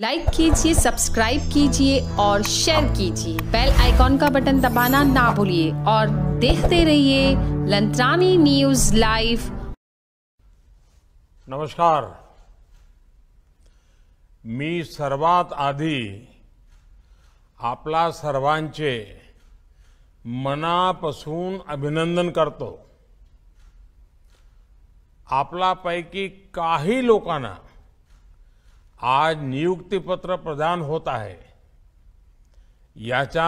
like कीजिए subscribe कीजिए और शेयर कीजिए बेल आइकॉन का बटन दबाना ना भूलिए और देखते रहिए लंत्रानी न्यूज लाइव नमस्कार मी सर्वात आधी आपला सर्वांचे मनापासून अभिनंदन करतो पैकी काही लोकांना आज नियुक्ति पत्र प्रदान होता है याचा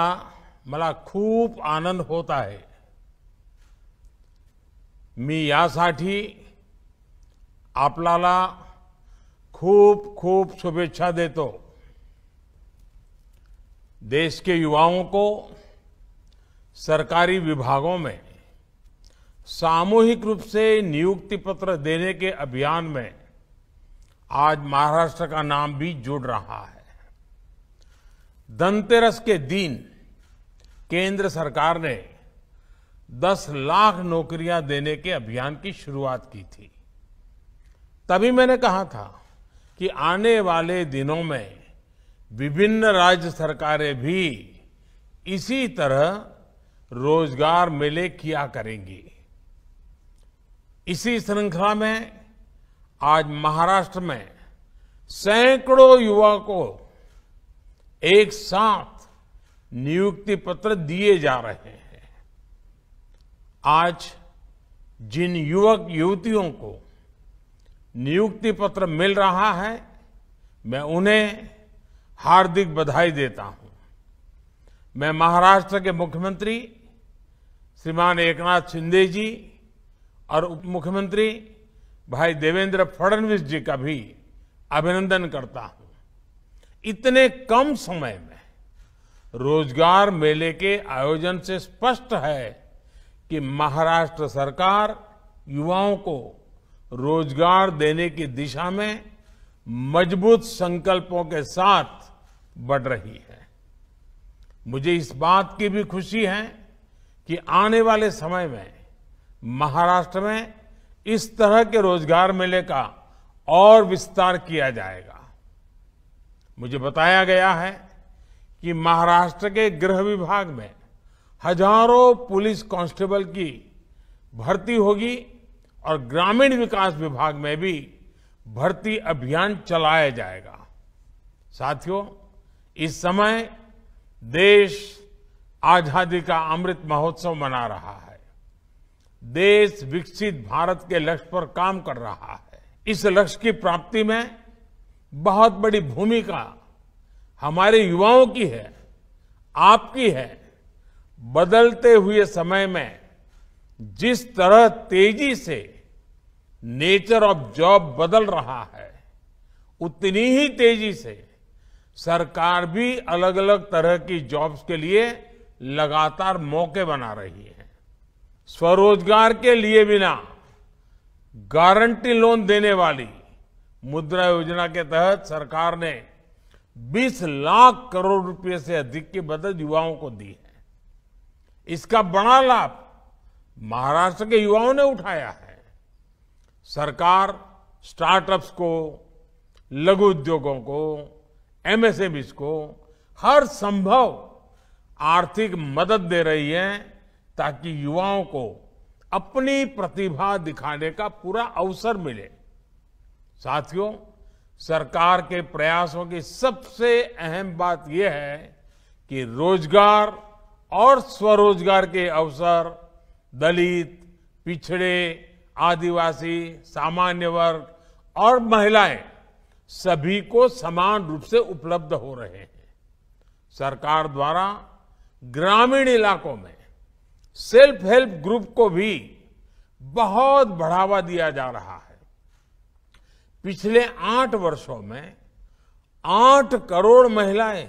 मला खूब आनंद होता है मी यासाठी आपल्याला खूब खूब शुभेच्छा देतो देश के युवाओं को सरकारी विभागों में सामूहिक रूप से नियुक्ति पत्र देने के अभियान में आज महाराष्ट्र का नाम भी जुड़ रहा है धनतेरस के दिन केंद्र सरकार ने 10 लाख नौकरियां देने के अभियान की शुरुआत की थी तभी मैंने कहा था कि आने वाले दिनों में विभिन्न राज्य सरकारें भी इसी तरह रोजगार मेले किया करेंगी इसी श्रृंखला में आज महाराष्ट्र में सैकड़ों युवा को एक साथ नियुक्ति पत्र दिए जा रहे हैं आज जिन युवक युवतियों को नियुक्ति पत्र मिल रहा है मैं उन्हें हार्दिक बधाई देता हूं मैं महाराष्ट्र के मुख्यमंत्री श्रीमान एकनाथ शिंदे जी और उप मुख्यमंत्री भाई देवेंद्र फडणवीस जी का भी अभिनंदन करता हूं इतने कम समय में रोजगार मेले के आयोजन से स्पष्ट है कि महाराष्ट्र सरकार युवाओं को रोजगार देने की दिशा में मजबूत संकल्पों के साथ बढ़ रही है मुझे इस बात की भी खुशी है कि आने वाले समय में महाराष्ट्र में इस तरह के रोजगार मेले का और विस्तार किया जाएगा मुझे बताया गया है कि महाराष्ट्र के गृह विभाग में हजारों पुलिस कांस्टेबल की भर्ती होगी और ग्रामीण विकास विभाग में भी भर्ती अभियान चलाया जाएगा साथियों इस समय देश आजादी का अमृत महोत्सव मना रहा है देश विकसित भारत के लक्ष्य पर काम कर रहा है इस लक्ष्य की प्राप्ति में बहुत बड़ी भूमिका हमारे युवाओं की है आपकी है बदलते हुए समय में जिस तरह तेजी से नेचर ऑफ जॉब बदल रहा है उतनी ही तेजी से सरकार भी अलग अलग तरह की जॉब्स के लिए लगातार मौके बना रही है स्वरोजगार के लिए बिना गारंटी लोन देने वाली मुद्रा योजना के तहत सरकार ने 20 लाख करोड़ रुपए से अधिक की मदद युवाओं को दी है इसका बड़ा लाभ महाराष्ट्र के युवाओं ने उठाया है सरकार स्टार्टअप्स को लघु उद्योगों को एमएसएमईस को हर संभव आर्थिक मदद दे रही है ताकि युवाओं को अपनी प्रतिभा दिखाने का पूरा अवसर मिले साथियों सरकार के प्रयासों की सबसे अहम बात यह है कि रोजगार और स्वरोजगार के अवसर दलित पिछड़े आदिवासी सामान्य वर्ग और महिलाएं सभी को समान रूप से उपलब्ध हो रहे हैं सरकार द्वारा ग्रामीण इलाकों में सेल्फ हेल्प ग्रुप को भी बहुत बढ़ावा दिया जा रहा है पिछले आठ वर्षों में आठ करोड़ महिलाएं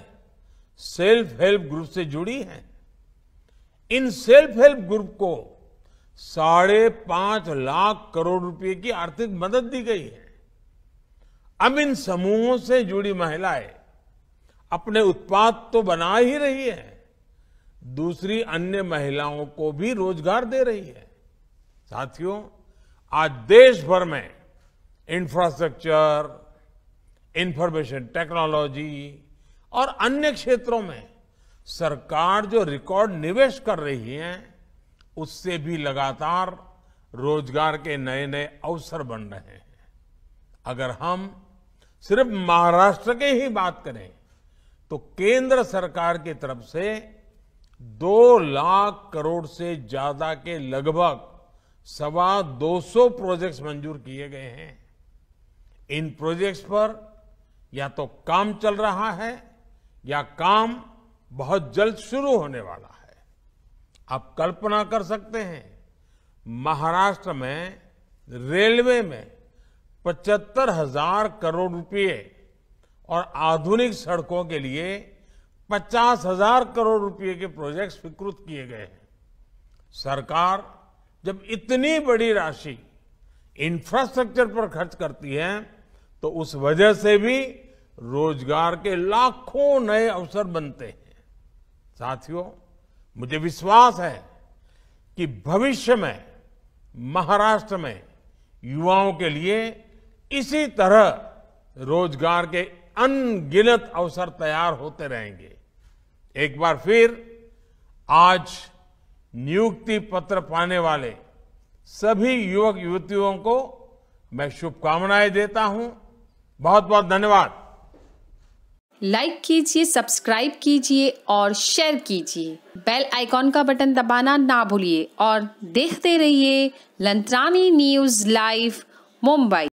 सेल्फ हेल्प ग्रुप से जुड़ी हैं इन सेल्फ हेल्प ग्रुप को साढ़े पांच लाख करोड़ रुपए की आर्थिक मदद दी गई है अब इन समूहों से जुड़ी महिलाएं अपने उत्पाद तो बना ही रही है दूसरी अन्य महिलाओं को भी रोजगार दे रही है साथियों आज देश भर में इंफ्रास्ट्रक्चर इंफॉर्मेशन टेक्नोलॉजी और अन्य क्षेत्रों में सरकार जो रिकॉर्ड निवेश कर रही है उससे भी लगातार रोजगार के नए नए अवसर बन रहे हैं अगर हम सिर्फ महाराष्ट्र के ही बात करें तो केंद्र सरकार की तरफ से दो लाख करोड़ से ज्यादा के लगभग सवा दो सौ प्रोजेक्ट्स मंजूर किए गए हैं इन प्रोजेक्ट्स पर या तो काम चल रहा है या काम बहुत जल्द शुरू होने वाला है आप कल्पना कर सकते हैं महाराष्ट्र में रेलवे में पचहत्तर हजार करोड़ रुपए और आधुनिक सड़कों के लिए पचास हजार करोड़ रुपए के प्रोजेक्ट स्वीकृत किए गए हैं सरकार जब इतनी बड़ी राशि इंफ्रास्ट्रक्चर पर खर्च करती है तो उस वजह से भी रोजगार के लाखों नए अवसर बनते हैं साथियों मुझे विश्वास है कि भविष्य में महाराष्ट्र में युवाओं के लिए इसी तरह रोजगार के अनगिनत अवसर तैयार होते रहेंगे एक बार फिर आज नियुक्ति पत्र पाने वाले सभी युवक युवतियों को मैं शुभकामनाएं देता हूं बहुत बहुत धन्यवाद लाइक कीजिए सब्सक्राइब कीजिए और शेयर कीजिए बेल आइकॉन का बटन दबाना ना भूलिए और देखते रहिए लंत्रानी न्यूज लाइव मुंबई